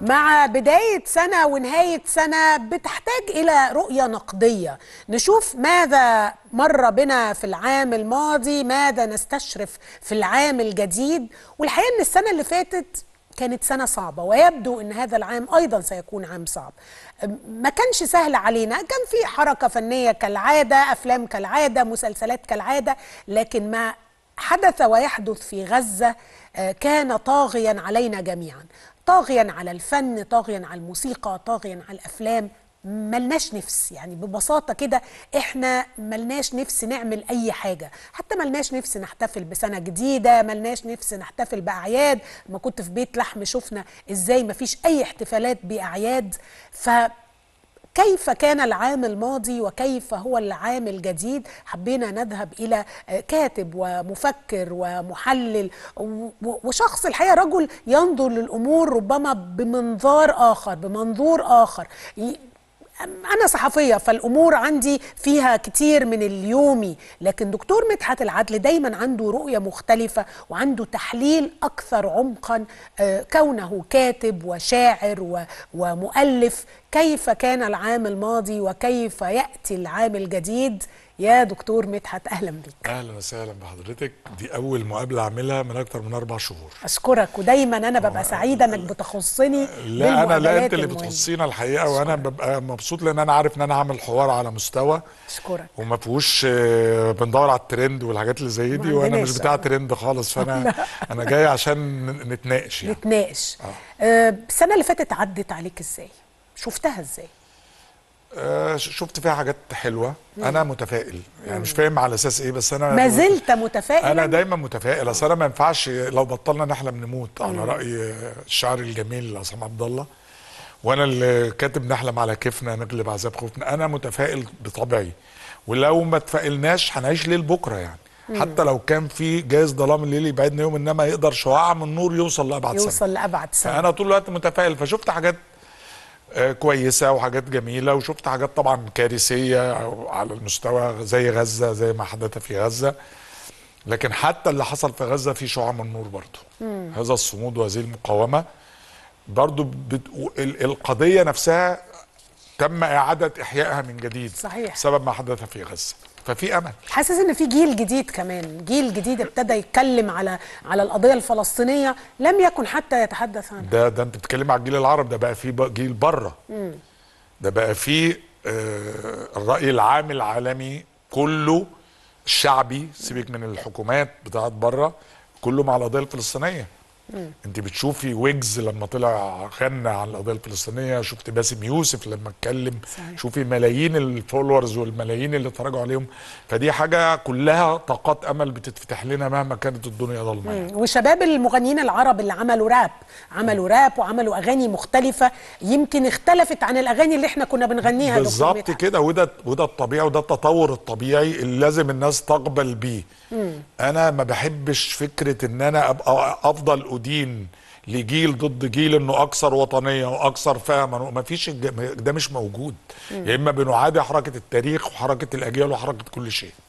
مع بداية سنة ونهاية سنة بتحتاج إلى رؤية نقدية نشوف ماذا مر بنا في العام الماضي ماذا نستشرف في العام الجديد والحقيقة أن السنة اللي فاتت كانت سنة صعبة ويبدو أن هذا العام أيضا سيكون عام صعب ما كانش سهل علينا كان في حركة فنية كالعادة أفلام كالعادة مسلسلات كالعادة لكن ما حدث ويحدث في غزة آه، كان طاغيا علينا جميعا طاغيا على الفن طاغيا على الموسيقى طاغيا على الأفلام ملناش نفس يعني ببساطة كده احنا ملناش نفس نعمل اي حاجة حتى ملناش نفس نحتفل بسنة جديدة ملناش نفس نحتفل بأعياد ما كنت في بيت لحم شفنا ازاي مفيش اي احتفالات بأعياد ف كيف كان العام الماضي وكيف هو العام الجديد حبينا نذهب إلى آه، كاتب ومفكر ومحلل وشخص الحقيقة رجل ينظر للأمور ربما بمنظار آخر بمنظور آخر أنا صحفية فالأمور عندي فيها كتير من اليومي لكن دكتور مدحت العدل دايما عنده رؤية مختلفة وعنده تحليل أكثر عمقا آه، كونه كاتب وشاعر ومؤلف كيف كان العام الماضي وكيف يأتي العام الجديد يا دكتور مدحت اهلا بيك اهلا وسهلا بحضرتك دي اول مقابله اعملها من اكتر من اربع شهور اشكرك ودايما انا ببقى سعيده انك بتخصني لا انا لا انت اللي بتخصينا الحقيقه أشكرك. وانا ببقى مبسوط لان انا عارف ان انا هعمل حوار على مستوى اشكرك وما فيهوش آه، بندور على الترند والحاجات اللي زي دي وانا مش بتاع ترند خالص فانا انا جاي عشان نتناقش يعني نتناقش آه. آه السنه اللي فاتت عدت عليك ازاي شفتها ازاي آه شفت فيها حاجات حلوه مم. انا متفائل يعني مم. مش فاهم على اساس ايه بس انا ما زلت متفائل انا دايما متفائل اصل انا ما ينفعش لو بطلنا نحلم نموت مم. على راي الشاعر الجميل لعصام عبد الله وانا اللي كاتب نحلم على كيفنا نغلب عذاب خوفنا انا متفائل بطبعي ولو ما تفائلناش هنعيش ليل بكره يعني مم. حتى لو كان في جايز ظلام الليل يبعدنا يوم انما يقدر شعاع من النور يوصل لابعد سنه يوصل لابعد سنه فانا طول الوقت متفائل فشفت حاجات آه، كويسه وحاجات جميله وشفت حاجات طبعا كارثيه على المستوى زي غزه زي ما حدث في غزه لكن حتى اللي حصل في غزه في شعاع من النور برضه هذا الصمود وهذه المقاومه برضه بت... القضيه نفسها تم اعاده احيائها من جديد صحيح بسبب ما حدث في غزه ففي امل حاسس ان في جيل جديد كمان جيل جديد ابتدى يتكلم على على القضيه الفلسطينيه لم يكن حتى يتحدث عنها ده ده انت بتتكلم على الجيل العربي ده بقى في جيل بره ده بقى في آه الراي العام العالمي كله الشعبي سيبك من الحكومات بتاعت بره كله مع القضيه الفلسطينيه مم. انت بتشوفي ويجز لما طلع غنى عن القضيه الفلسطينيه شفت باسم يوسف لما اتكلم شوفي ملايين الفولورز والملايين اللي اتفرجوا عليهم فدي حاجه كلها طاقات امل بتتفتح لنا مهما كانت الدنيا ضلمه يعني. وشباب المغنيين العرب اللي عملوا راب عملوا راب وعملوا اغاني مختلفه يمكن اختلفت عن الاغاني اللي احنا كنا بنغنيها بالظبط كده وده وده الطبيعي وده التطور الطبيعي اللي لازم الناس تقبل بيه انا ما بحبش فكره ان انا ابقى افضل دين لجيل ضد جيل انه اكثر وطنيه واكثر فهما فيش ده مش موجود يا اما بنعادي حركه التاريخ وحركه الاجيال وحركه كل شيء